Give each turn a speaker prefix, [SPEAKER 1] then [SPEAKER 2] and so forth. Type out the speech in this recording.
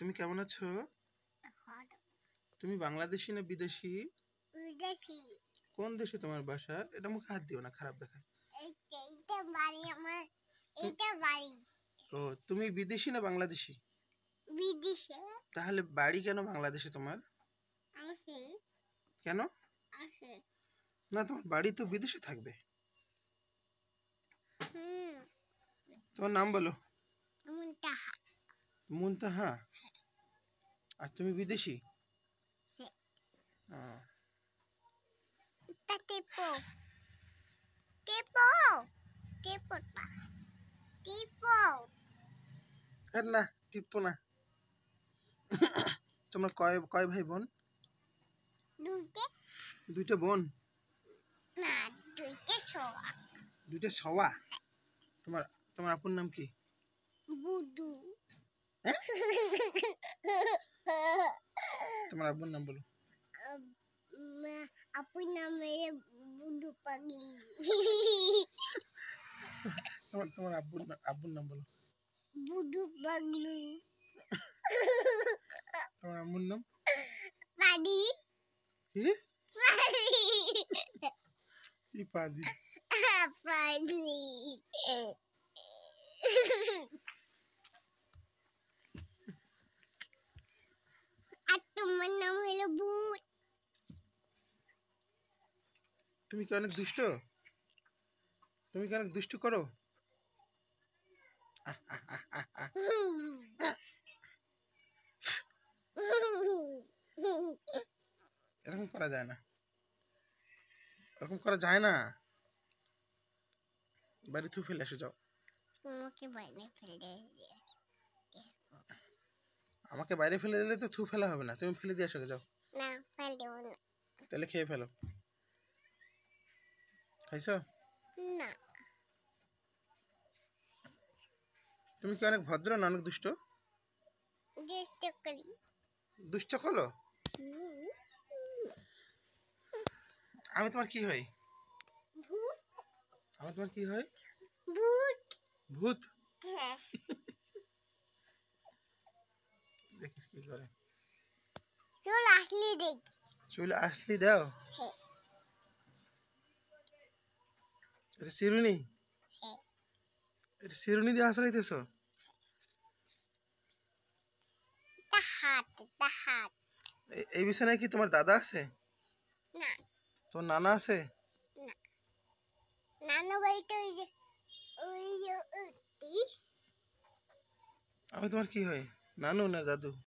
[SPEAKER 1] তুমি কেমন আছো তুমি বাংলাদেশি না বিদেশি কোন দেশে তোমার বাসা এটা মুখে হাত দিও না খারাপ দেখায় ও তুমি বিদেশি না বাংলাদেশি তাহলে বাড়ি কেন বাংলাদেশে তোমার কেন না তোমার বাড়ি তো বিদেশে থাকবে তোমার নাম বলো মুনতাহা মুনতাহা আর তুমি বিদেশি হ্যাঁ, না টিপো না তোমরা কয় কয় ভাই বোন দুইটা বোন দুইটা সওয়া দুইটা সওয়া তোমার তোমার আপুর নাম কি বুদু হ্যাঁ teman bun nan bulu. Apa namanya bulu pagi. teman teman abun abun nan bulu. Bulu pagi. teman abun nan. Padi. Eh? Padi. Padi. Padi. তুমি কি অনেক দুষ্ট তুমি কি অনেক দুষ্ট করো এরকম করা যায় না এরকম করা যায় না বাড়ি থু ফেলে এসে যাও আমাকে বাইরে ফেলে দিলে তো থু ফেলা হবে না তুমি ফেলে দিয়ে এসে যাও না ফেলে না তাহলে খেয়ে ফেলো খাইছো না তুমি কি অনেক ভদ্র না অনেক দুষ্ট দুষ্ট করি দুষ্ট হলো আমি তোমার কি হই আমি তোমার কি হই ভূত ভূত হ্যাঁ। দেখিস কি করে চুল আসলি দেখ চুল আসলি দাও হ্যাঁ এটা শিরুনি হ্যাঁ। এটা শিরুনি দিয়ে আশ্রাইতেছ এই বিছানায় কি তোমার দাদা আছে তোমার নানা আছে আমি তোমার কি হয় নানু না দাদু